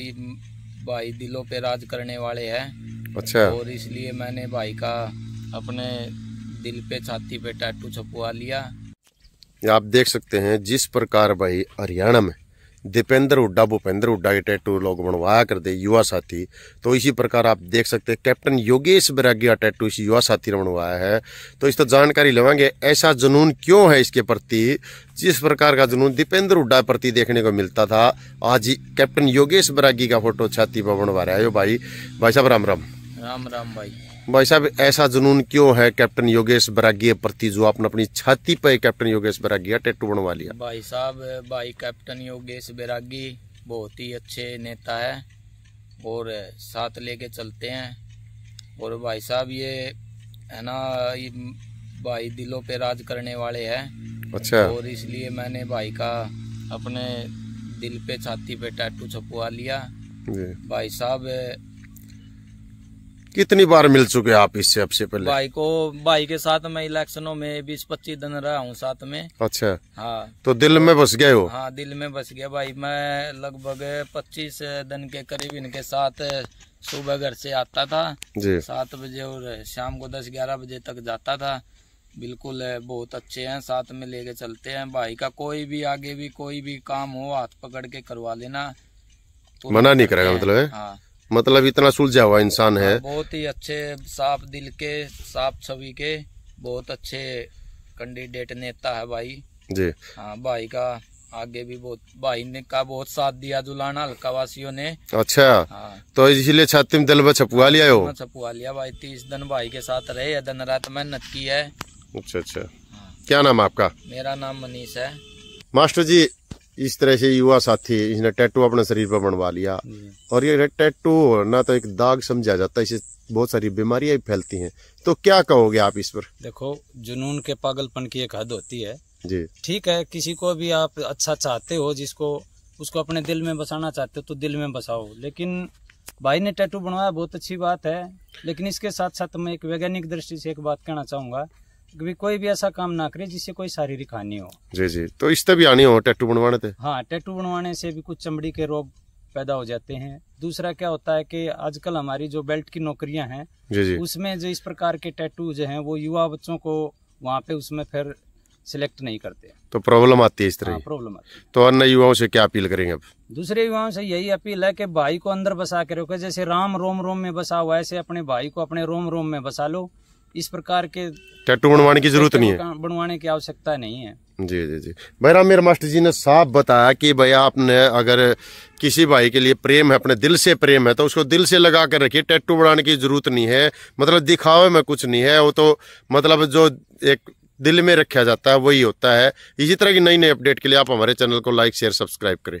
भाई दिलों पे राज करने वाले हैं अच्छा और इसलिए मैंने भाई का अपने दिल पे छाती पे टैटू छपवा लिया आप देख सकते हैं जिस प्रकार भाई हरियाणा में दीपेंद्र हुड्डा भूपेंद्र हुड्डा के टैटू लोग बनवाया करते युवा साथी तो इसी प्रकार आप देख सकते हैं कैप्टन योगेश बैरागी का टैटू इस युवा साथी ने बनवाया है तो इस तो जानकारी लेवेंगे ऐसा जुनून क्यों है इसके प्रति जिस प्रकार का जुनून दीपेंद्र हुड्डा प्रति देखने को मिलता था आज कैप्टन योगेश बैरागी का फोटो छाती पर बनवा रहा है भाई भाई साहब राम राम राम राम भाई भाई साहब ऐसा जुनून क्यों है कैप्टन योगेश बरागिया प्रति जो आपने अपनी छाती पे कैप्टन योगेश बरागिया टैटू बनवा लिया भाई साहब भाई कैप्टन योगेश बैरागी बहुत ही अच्छे नेता है और साथ लेके चलते हैं और भाई साहब ये है ना ये भाई दिलों पे राज करने वाले हैं अच्छा और इसलिए मैंने भाई का अपने दिल पे छाती पे टैटू छपवा लिया भाई साहब कितनी बार मिल चुके आप इससे अब से पहले भाई को भाई के साथ में इलेक्शनों में बीस पच्चीस दिन रहा हूँ साथ में अच्छा हाँ तो दिल में बस गए हो हाँ दिल में बस गया भाई मैं लगभग पच्चीस दिन के करीब इनके साथ सुबह घर से आता था जी सात बजे और शाम को दस ग्यारह बजे तक जाता था बिल्कुल बहुत अच्छे हैं साथ में लेके चलते हैं भाई का कोई भी आगे भी कोई भी काम हो हाथ पकड़ के करवा लेना तो मना नहीं करेगा मतलब है हाँ मतलब इतना सुलझा हुआ इंसान है हाँ, बहुत ही अच्छे साफ दिल के साफ छवि के बहुत अच्छे कैंडिडेट नेता है भाई जी हाँ भाई का आगे भी बहुत भाई ने का बहुत साथ दिया जुलाना हल्का वासियों ने अच्छा हाँ। तो इसलिए छाती में दल में छपुआ लिया हो हाँ, छपुआ लिया भाई तीस दिन भाई के साथ रहे दिन रात मेहनत की है अच्छा अच्छा हाँ। क्या नाम आपका मेरा नाम मनीष है मास्टर जी इस तरह से युवा साथी इसने टैटू अपने शरीर पर बनवा लिया हम्म। और ये टैटू ना तो एक दाग समझा जाता है इसे बहुत सारी बीमारियां फैलती हैं तो क्या कहोगे आप इस पर देखो जुनून के पागलपन की एक हद होती है जी ठीक है किसी को भी आप अच्छा चाहते हो जिसको उसको अपने दिल में बसाना चाहते हो तो दिल में बसाओ लेकिन भाई ने टैटू बनवाया बहुत अच्छी बात है लेकिन इसके साथ साथ मैं एक वैज्ञानिक दृष्टि से एक बात कहना चाहूंगा भी कोई भी ऐसा काम ना करे जिससे कोई शारीरिक हानि हो जी जी तो इससे भी हानि हो टैटू बनवाने से हाँ टैटू बनवाने से भी कुछ चमड़ी के रोग पैदा हो जाते हैं दूसरा क्या होता है कि आजकल हमारी जो बेल्ट की नौकरियां हैं जी जी। उसमें जो इस प्रकार के टैटू जो हैं वो युवा बच्चों को वहाँ पे उसमें फिर सिलेक्ट नहीं करते तो प्रॉब्लम आती है इस तरह हाँ, प्रॉब्लम आती है तो अन्य युवाओं से क्या अपील करेंगे अब दूसरे युवाओं से यही अपील है कि भाई को अंदर बसा के रखो जैसे राम रोम रोम में बसा हुआ ऐसे अपने भाई को अपने रोम रोम में बसा लो इस प्रकार के टैटू बनवाने की जरूरत नहीं है बनवाने की आवश्यकता नहीं है जी जी जी बहराम मेरे मास्टर जी ने साफ बताया कि भैया आपने अगर किसी भाई के लिए प्रेम है अपने दिल से प्रेम है तो उसको दिल से लगा कर रखिए टैटू बनाने की जरूरत नहीं है मतलब दिखावे में कुछ नहीं है वो तो मतलब जो एक दिल में रखा जाता है वही होता है इसी तरह की नई नई अपडेट के लिए आप हमारे चैनल को लाइक शेयर सब्सक्राइब करें